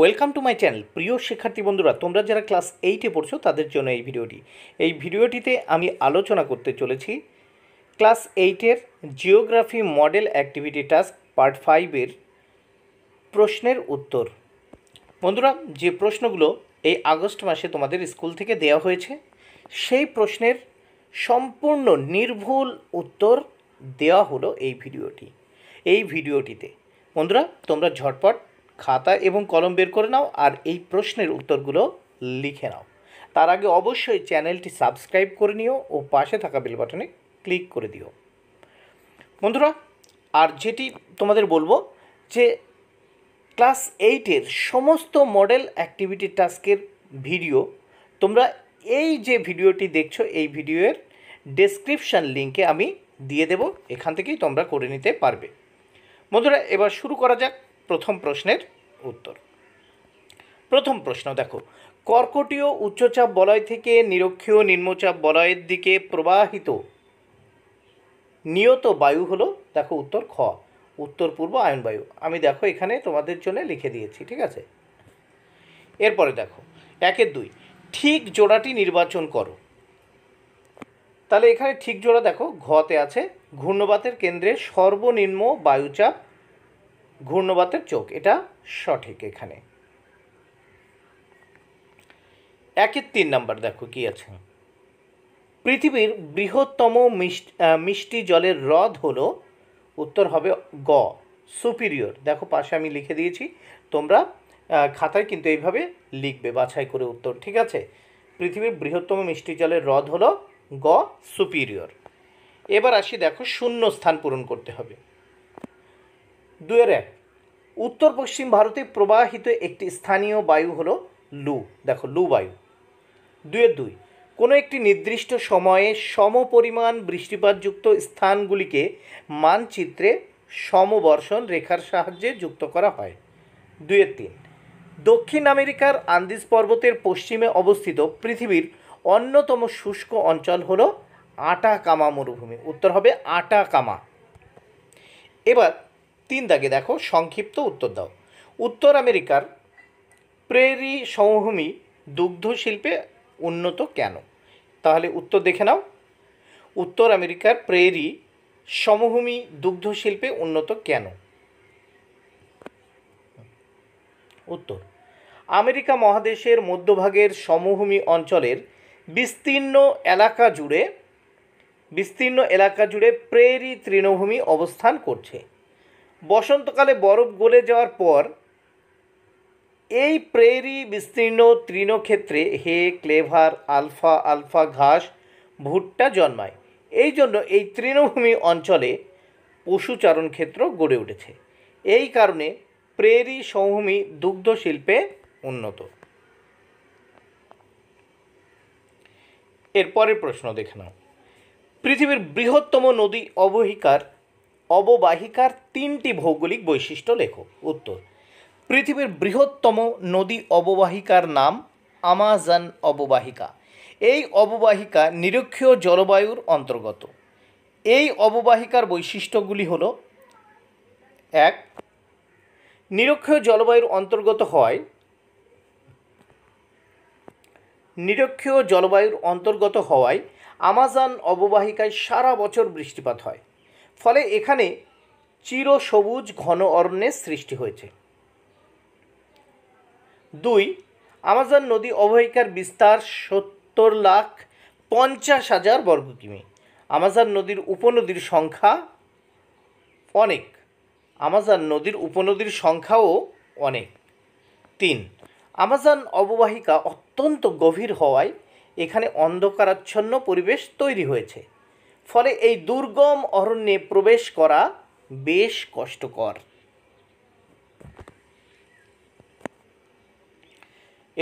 welcome to my channel প্রিয় শিক্ষার্থী বন্ধুরা তোমরা যারা ক্লাস এইটে পড়ছো তাদের জন্য এই ভিডিওটি এই ভিডিওটিতে আমি আলোচনা করতে চলেছি ক্লাস এইটের geography model activity task part ফাইভের প্রশ্নের উত্তর বন্ধুরা যে প্রশ্নগুলো এই আগস্ট মাসে তোমাদের স্কুল থেকে দেওয়া হয়েছে সেই প্রশ্নের সম্পূর্ণ নির্ভুল উত্তর দেওয়া হলো এই ভিডিওটি এই ভিডিওটিতে বন্ধুরা তোমরা ঝটপট খাতা এবং কলম বের করে নাও আর এই প্রশ্নের উত্তরগুলো লিখে নাও তার আগে অবশ্যই চ্যানেলটি সাবস্ক্রাইব করে নিও ও পাশে থাকা বেল বাটনে ক্লিক করে দিও বন্ধুরা আর যেটি তোমাদের বলবো যে ক্লাস এইটের সমস্ত মডেল অ্যাক্টিভিটি টাস্কের ভিডিও তোমরা এই যে ভিডিওটি দেখছো এই ভিডিওর ডেসক্রিপশান লিঙ্কে আমি দিয়ে দেব এখান থেকেই তোমরা করে নিতে পারবে বন্ধুরা এবার শুরু করা যাক প্রথম প্রশ্নের উত্তর প্রথম প্রশ্ন দেখো কর্কটীয় উচ্চচাপ বলয় থেকে নিরক্ষীয় নিম্নচাপ বলয়ের দিকে প্রবাহিত নিয়ত বায়ু হলো দেখো উত্তর খ উত্তর পূর্ব আয়ন বায়ু আমি দেখো এখানে তোমাদের জন্য লিখে দিয়েছি ঠিক আছে এরপরে দেখো একের দুই ঠিক জোড়াটি নির্বাচন করো তাহলে এখানে ঠিক জোড়া দেখো ঘতে আছে ঘূর্ণবাতের কেন্দ্রে সর্বনিম্ন বায়ুচাপ ঘূর্ণবাতের চোখ এটা সঠিক এখানে একের তিন নাম্বার দেখো কি আছে পৃথিবীর বৃহত্তম মিষ্টি জলের হ্রদ হলো উত্তর হবে গ সুপিরিয়র দেখো পাশে আমি লিখে দিয়েছি তোমরা খাতায় কিন্তু এইভাবে লিখবে বাছাই করে উত্তর ঠিক আছে পৃথিবীর বৃহত্তম মিষ্টি জলের হ্রদ হলো গ সুপিরিয়র এবার আসি দেখো শূন্য স্থান পূরণ করতে হবে দুয়ের এক উত্তর পশ্চিম ভারতে প্রবাহিত একটি স্থানীয় বায়ু হল লু দেখো লু বায়ু দুয়ের দুই কোনো একটি নির্দিষ্ট সময়ে সমপরিমাণ বৃষ্টিপাতযুক্ত স্থানগুলিকে মানচিত্রে সমবর্ষণ রেখার সাহায্যে যুক্ত করা হয় দুয়ের তিন দক্ষিণ আমেরিকার আন্দিজ পর্বতের পশ্চিমে অবস্থিত পৃথিবীর অন্যতম শুষ্ক অঞ্চল হল আটা কামা মরুভূমি উত্তর হবে আটা কামা এবার তিন দাগে দেখো সংক্ষিপ্ত উত্তর দাও উত্তর আমেরিকার প্রেরি সমভূমি দুগ্ধ শিল্পে উন্নত কেন তাহলে উত্তর দেখে নাও উত্তর আমেরিকার প্রেরি সমভূমি দুগ্ধ শিল্পে উন্নত কেন উত্তর আমেরিকা মহাদেশের মধ্যভাগের সমভূমি অঞ্চলের বিস্তীর্ণ এলাকা জুড়ে বিস্তীর্ণ এলাকা জুড়ে প্রেরি তৃণভূমি অবস্থান করছে বসন্তকালে বরফ গলে যাওয়ার পর এই প্রেরি বিস্তীর্ণ তৃণক্ষেত্রে হে ক্লেভার আলফা আলফা ঘাস ভুট্টা জন্মায় এই জন্য এই তৃণভূমি অঞ্চলে পশুচারণ ক্ষেত্র গড়ে উঠেছে এই কারণে প্রেরি সমভূমি দুগ্ধ শিল্পে উন্নত এরপরের প্রশ্ন দেখে নাও পৃথিবীর বৃহত্তম নদী অবহিকার অববাহিকার তিনটি ভৌগোলিক বৈশিষ্ট্য লেখো উত্তর পৃথিবীর বৃহত্তম নদী অববাহিকার নাম আমাজন অববাহিকা এই অববাহিকা নিরক্ষীয় জলবায়ুর অন্তর্গত এই অববাহিকার বৈশিষ্ট্যগুলি হল এক নিরক্ষীয় জলবায়ুর অন্তর্গত হয় নিরক্ষীয় জলবায়ুর অন্তর্গত হওয়ায় আমাজন অববাহিকায় সারা বছর বৃষ্টিপাত হয় ফলে এখানে চিরসবুজ ঘন অরণ্যের সৃষ্টি হয়েছে দুই আমাজন নদী অববাহিকার বিস্তার সত্তর লাখ পঞ্চাশ হাজার বর্গ কিমি আমাজন নদীর উপনদীর সংখ্যা অনেক আমাজন নদীর উপনদীর সংখ্যাও অনেক তিন আমাজন অববাহিকা অত্যন্ত গভীর হওয়ায় এখানে অন্ধকারাচ্ছন্ন পরিবেশ তৈরি হয়েছে ফলে এই দুর্গম অরণ্যে প্রবেশ করা বেশ কষ্টকর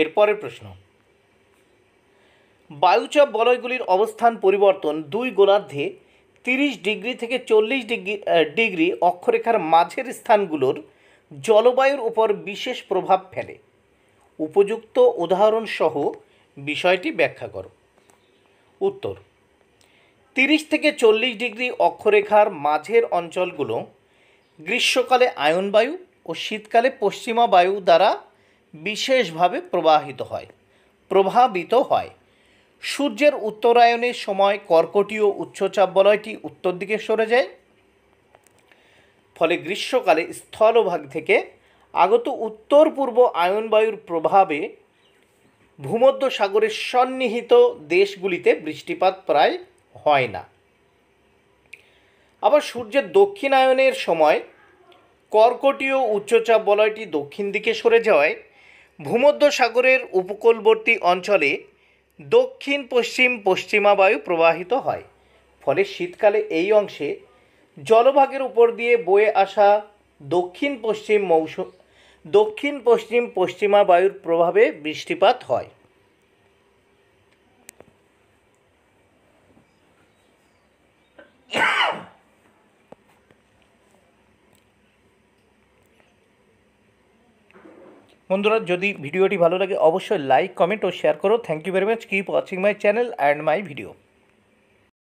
এরপরের প্রশ্ন বায়ুচাপ বলয়গুলির অবস্থান পরিবর্তন দুই গোলার্ধে তিরিশ ডিগ্রি থেকে চল্লিশ ডিগ্রি ডিগ্রি অক্ষরেখার মাঝের স্থানগুলোর জলবায়ুর উপর বিশেষ প্রভাব ফেলে উপযুক্ত উদাহরণসহ বিষয়টি ব্যাখ্যা করো উত্তর তিরিশ থেকে চল্লিশ ডিগ্রি অক্ষরেখার মাঝের অঞ্চলগুলো গ্রীষ্মকালে আয়নবায়ু ও শীতকালে পশ্চিমা বায়ু দ্বারা বিশেষভাবে প্রবাহিত হয় প্রভাবিত হয় সূর্যের উত্তরায়ণের সময় কর্কটীয় উচ্চচাপ বলয়টি উত্তর দিকে সরে যায় ফলে গ্রীষ্মকালে স্থলভাগ থেকে আগত উত্তর পূর্ব আয়নবায়ুর প্রভাবে ভূমধ্য সাগরের সন্নিহিত দেশগুলিতে বৃষ্টিপাত প্রায় হয় না আবার সূর্যের দক্ষিণায়নের সময় কর্কটীয় উচ্চচাপ বলয়টি দক্ষিণ দিকে সরে যাওয়ায় ভূমধ্য সাগরের উপকূলবর্তী অঞ্চলে দক্ষিণ পশ্চিম পশ্চিমা বায়ু প্রবাহিত হয় ফলে শীতকালে এই অংশে জলভাগের উপর দিয়ে বয়ে আসা দক্ষিণ পশ্চিম মৌসুম দক্ষিণ পশ্চিম পশ্চিমা বায়ুর প্রভাবে বৃষ্টিপাত হয় বন্ধুরা যদি ভিডিওটি ভালো লাগে অবশ্যই লাইক কমেন্ট ও শেয়ার করো thank you very much keep watching my channel and my video